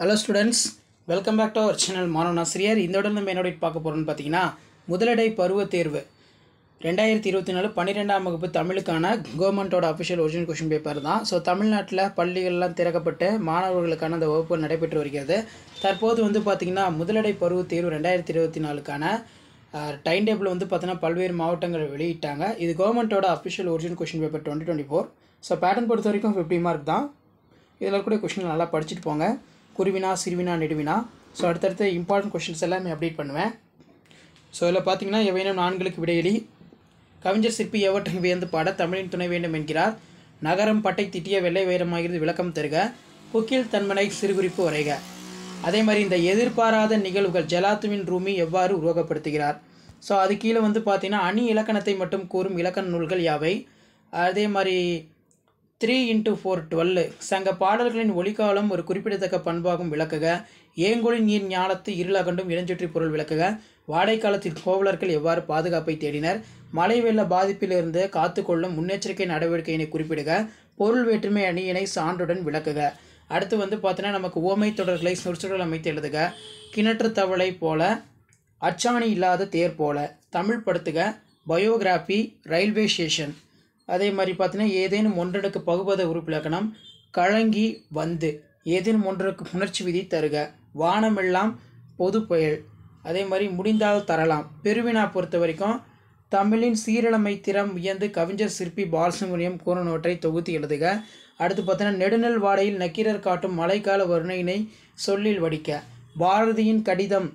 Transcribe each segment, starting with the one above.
hello students welcome back to our channel மாணவன் ஆசிரியர் இந்த உடல் நம்ம என்னோட பார்க்க போகிறோம்னு பார்த்தீங்கன்னா முதலடை பருவ தேர்வு ரெண்டாயிரத்தி இருபத்தி நாலு பன்னிரெண்டாம் வகுப்பு தமிழுக்கான கவர்மெண்ட்டோட அஃபிஷியல் ஒரிஜினல் கொஷின் பேப்பர் தான் ஸோ தமிழ்நாட்டில் பள்ளிகள்லாம் திறக்கப்பட்டு மாணவர்களுக்கான அந்த வகுப்பு நடைபெற்று வருகிறது தற்போது வந்து பார்த்திங்கன்னா முதலடை பருவ தேர்வு ரெண்டாயிரத்தி இருபத்தி நாலுக்கான டைம் டேபிள் வந்து பார்த்திங்கன்னா பல்வேறு மாவட்டங்கள் வெளியிட்டாங்க இது கவர்மெண்ட்டோட official original question paper twenty twenty four so pattern பொறுத்த வரைக்கும் ஃபிஃப்டி மார்க் தான் இதில் கூட கொஷின் நல்லா படிச்சுட்டு போங்க குருவினா சிறுவினா நெடுவினா ஸோ அடுத்தடுத்த இம்பார்ட்டன்ட் கொஷின்ஸ் எல்லாமே அப்டேட் பண்ணுவேன் ஸோ இதில் பார்த்தீங்கன்னா எவையினும் நான்களுக்கு விடையளி கவிஞர் சிற்பி எவற்றை வியந்து பாட தமிழின் துணை வேண்டும் என்கிறார் நகரம் பட்டை திட்டிய வெள்ளை வைரமாகிறது விளக்கம் தருக புக்கில் தன்மனை சிறுகுறிப்பு வரைக அதே மாதிரி இந்த எதிர்பாராத நிகழ்வுகள் ஜலாத்துவின் ரூமி எவ்வாறு உருவகப்படுத்துகிறார் ஸோ அது கீழே வந்து பார்த்தீங்கன்னா அணி இலக்கணத்தை மட்டும் கூறும் இலக்கண நூல்கள் யாவை அதே மாதிரி த்ரீ இன்ட்டு ஃபோர் டுவெல்லு சங்க பாடல்களின் ஒலிகாலம் ஒரு குறிப்பிடத்தக்க பண்பாகும் விளக்குக ஏங்கொழி நீர் ஞானத்து இருளகண்டும் இளஞ்சுற்றி பொருள் விளக்குக வாடைக்காலத்தில் கோவலர்கள் எவ்வாறு பாதுகாப்பை தேடினர் மழை வெள்ள பாதிப்பிலிருந்து காத்துக்கொள்ளும் முன்னெச்சரிக்கை நடவடிக்கையினை குறிப்பிடுக பொருள் வேற்றுமை அணியினை சான்றுடன் விளக்குக அடுத்து வந்து பார்த்தீங்கன்னா நமக்கு ஓமை தொடர்களை சுற்றுச்சூழல் அமைத்து எழுதுக கிணற்று தவளை போல அச்சாணி இல்லாத தேர் போல தமிழ் படுத்துக பயோகிராஃபி ரயில்வே ஸ்டேஷன் அதே மாதிரி பார்த்தீங்கன்னா ஏதேனும் ஒன்றடுக்கு பகுபத உறுப்பிலக்கணம் கழங்கி வந்து ஏதேனும் ஒன்றடுக்கு புணர்ச்சி விதி தருக வானமெல்லாம் பொது புயல் அதே மாதிரி முடிந்தால் தரலாம் பெருவினா பொறுத்த வரைக்கும் தமிழின் சீரழமை திறம் உயர்ந்து கவிஞர் சிற்பி பாலசுமணியம் கூறனவற்றை தொகுத்து எழுதுக அடுத்து பார்த்தோன்னா நெடுநெல் வாடையில் நக்கீரர் காட்டும் மழைக்கால வருணையினை சொல்லில் வடிக்க பாரதியின் கடிதம்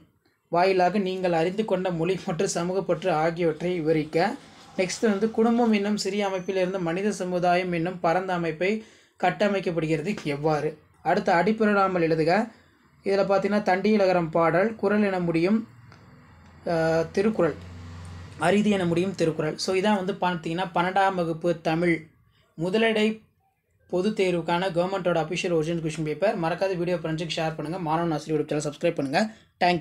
வாயிலாக நீங்கள் அறிந்து கொண்ட மொழி மற்றும் சமூகப்பற்று ஆகியவற்றை விவரிக்க நெக்ஸ்ட் வந்து குடும்பம் என்னும் சிறிய அமைப்பிலிருந்து மனித சமுதாயம் என்னும் பரந்த அமைப்பை கட்டமைக்கப்படுகிறது எவ்வாறு அடுத்த அடிப்பிடாமல் எழுதுக இதில் பார்த்தீங்கன்னா தண்டியலகரம் பாடல் குரல் என முடியும் திருக்குறள் அரிதி என முடியும் திருக்குறள் ஸோ இதான் வந்து பார்த்தீங்கன்னா பன்னெண்டாம் வகுப்பு தமிழ் முதலடை பொது தேர்வுக்கான கவர்மெண்ட்டோட அஃபிஷியல் ஒரிஜினல் கொஷின் பேப்பர் மறக்காத வீடியோ ஃப்ரெண்ட்ஸுக்கு ஷேர் பண்ணுங்கள் மாணவன் ஆசிரியர் யூடியூப் சேனல் சப்ஸ்கிரைப் பண்ணுங்கள் தேங்க்